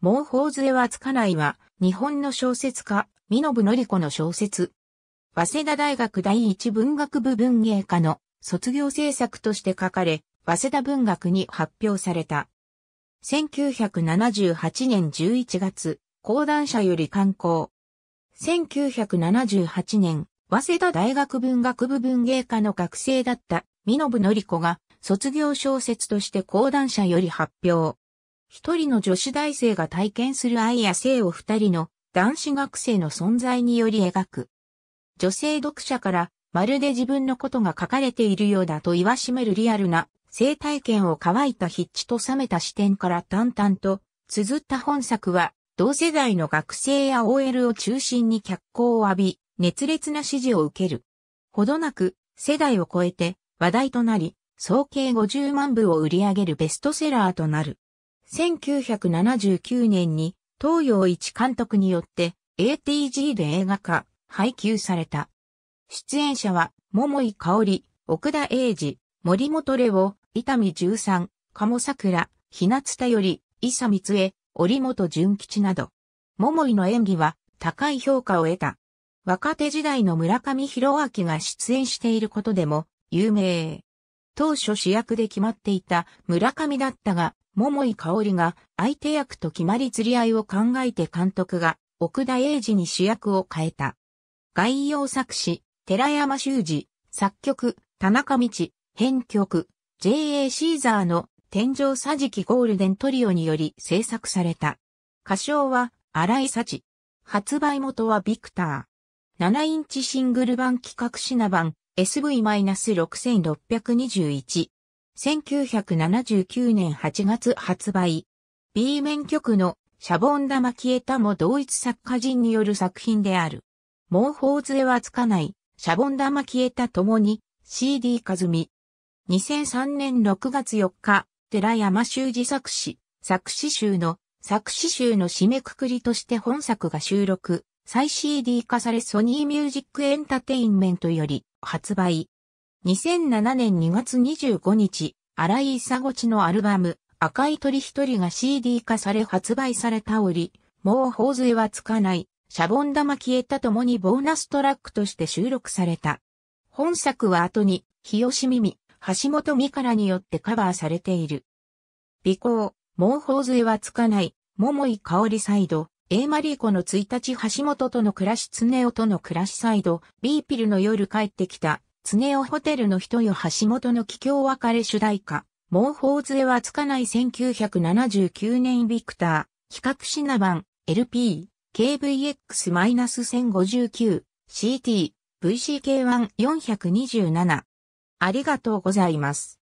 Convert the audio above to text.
もうホーはつかないは、日本の小説家、美信の子の小説。早稲田大学第一文学部文芸科の卒業制作として書かれ、早稲田文学に発表された。1978年11月、講談社より刊行。1978年、早稲田大学文学部文芸科の学生だった、美信の子が卒業小説として講談社より発表。一人の女子大生が体験する愛や性を二人の男子学生の存在により描く。女性読者からまるで自分のことが書かれているようだと言わしめるリアルな生体験を乾いた筆致と冷めた視点から淡々と綴った本作は同世代の学生や OL を中心に脚光を浴び熱烈な支持を受ける。ほどなく世代を超えて話題となり総計50万部を売り上げるベストセラーとなる。1979年に東洋一監督によって ATG で映画化、配給された。出演者は、桃井香織、奥田英二、森本レオ、伊丹十三、鴨桜、日夏田より、伊佐光恵、織本純吉など。桃井の演技は高い評価を得た。若手時代の村上博明が出演していることでも有名。当初主役で決まっていた村上だったが、桃井香織が相手役と決まり釣り合いを考えて監督が奥田英二に主役を変えた。概要作詞、寺山修司、作曲、田中道、編曲、J.A. シーザーの天井桟敷ゴールデントリオにより制作された。歌唱は荒井幸。発売元はビクター。7インチシングル版企画品版 SV-6621 1979年8月発売。B 面曲のシャボン玉消えたも同一作家人による作品である。もう頬杖はつかない、シャボン玉消えたともに CD かずみ。2003年6月4日、寺山修司作詞、作詞集の作詞集の締めくくりとして本作が収録、再 CD 化されソニーミュージックエンタテインメントより発売。2007年2月25日、荒井砂地のアルバム、赤い鳥一人が CD 化され発売された折、もう頬杖はつかない、シャボン玉消えたともにボーナストラックとして収録された。本作は後に、日吉耳、橋本美からによってカバーされている。尾行、もう頬杖はつかない、桃井香りサイド、A マリーコの1日橋本との暮らし常夫との暮らしサイド、ビーピルの夜帰ってきた、常オホテルの人よ橋本の帰郷別れ主題歌、もう頬杖はつかない1979年ビクター、企画シナ版、LP、KVX-1059、CT、VCK1427。ありがとうございます。